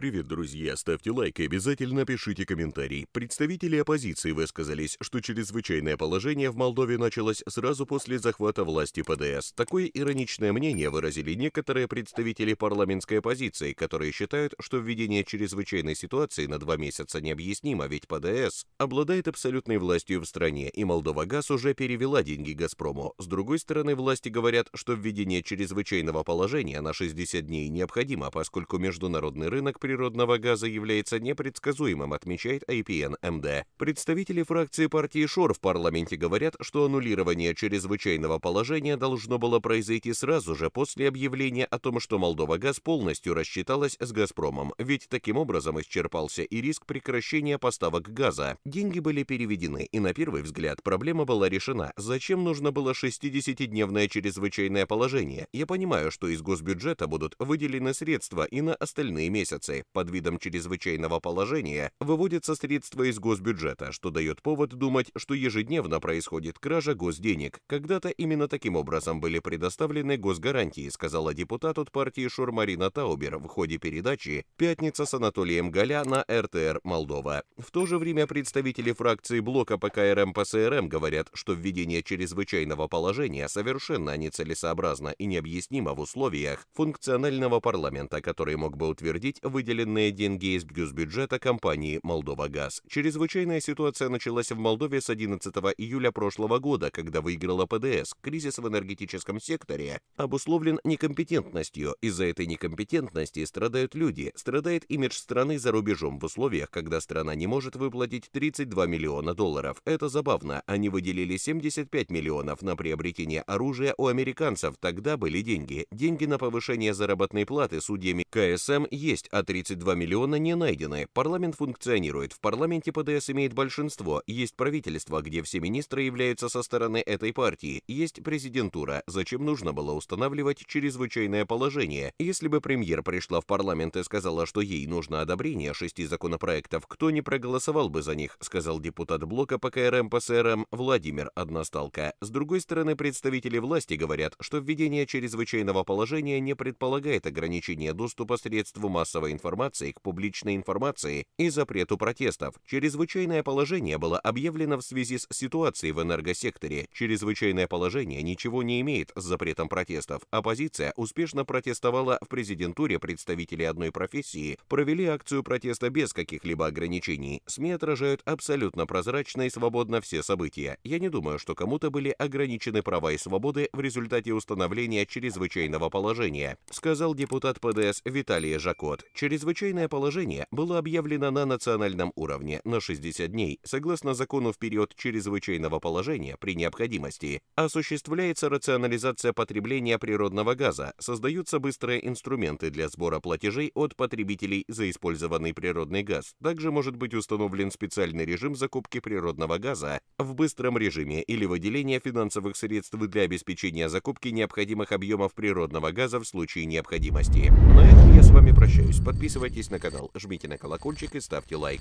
Привет, друзья! Ставьте лайк и обязательно пишите комментарий. Представители оппозиции высказались, что чрезвычайное положение в Молдове началось сразу после захвата власти ПДС. Такое ироничное мнение выразили некоторые представители парламентской оппозиции, которые считают, что введение чрезвычайной ситуации на два месяца необъяснимо, ведь ПДС обладает абсолютной властью в стране, и Молдова ГАЗ уже перевела деньги «Газпрому». С другой стороны, власти говорят, что введение чрезвычайного положения на 60 дней необходимо, поскольку международный рынок природного газа является непредсказуемым, отмечает IPN-МД. Представители фракции партии ШОР в парламенте говорят, что аннулирование чрезвычайного положения должно было произойти сразу же после объявления о том, что Молдова газ полностью рассчиталась с «Газпромом», ведь таким образом исчерпался и риск прекращения поставок газа. Деньги были переведены, и на первый взгляд проблема была решена. Зачем нужно было 60-дневное чрезвычайное положение? Я понимаю, что из госбюджета будут выделены средства и на остальные месяцы под видом чрезвычайного положения выводятся средства из госбюджета, что дает повод думать, что ежедневно происходит кража госденег. Когда-то именно таким образом были предоставлены госгарантии, сказала депутат от партии Шурмарина Таубер в ходе передачи «Пятница с Анатолием Галя» на РТР Молдова. В то же время представители фракции блока ПКРМ ПСРМ говорят, что введение чрезвычайного положения совершенно нецелесообразно и необъяснимо в условиях функционального парламента, который мог бы утвердить выделение выделенные деньги из бюджета компании «Молдова Газ». Чрезвычайная ситуация началась в Молдове с 11 июля прошлого года, когда выиграла ПДС. Кризис в энергетическом секторе обусловлен некомпетентностью. Из-за этой некомпетентности страдают люди, страдает имидж страны за рубежом в условиях, когда страна не может выплатить 32 миллиона долларов. Это забавно. Они выделили 75 миллионов на приобретение оружия у американцев. Тогда были деньги. Деньги на повышение заработной платы судьями КСМ есть, а 32 миллиона не найдены. Парламент функционирует. В парламенте ПДС имеет большинство. Есть правительство, где все министры являются со стороны этой партии. Есть президентура. Зачем нужно было устанавливать чрезвычайное положение? Если бы премьер пришла в парламент и сказала, что ей нужно одобрение шести законопроектов, кто не проголосовал бы за них, сказал депутат блока пкрм КРМ по СРМ Владимир Односталко. С другой стороны, представители власти говорят, что введение чрезвычайного положения не предполагает ограничения доступа средств массовой информации информации к публичной информации и запрету протестов. Чрезвычайное положение было объявлено в связи с ситуацией в энергосекторе. Чрезвычайное положение ничего не имеет с запретом протестов. Оппозиция успешно протестовала в президентуре представители одной профессии, провели акцию протеста без каких-либо ограничений. СМИ отражают абсолютно прозрачно и свободно все события. Я не думаю, что кому-то были ограничены права и свободы в результате установления чрезвычайного положения, сказал депутат ПДС Виталий Жакот. Чрезвычайное положение было объявлено на национальном уровне на 60 дней. Согласно закону в период чрезвычайного положения при необходимости осуществляется рационализация потребления природного газа, создаются быстрые инструменты для сбора платежей от потребителей за использованный природный газ. Также может быть установлен специальный режим закупки природного газа в быстром режиме или выделение финансовых средств для обеспечения закупки необходимых объемов природного газа в случае необходимости. На этом я с вами прощаюсь. Подписывайтесь на канал, жмите на колокольчик и ставьте лайк.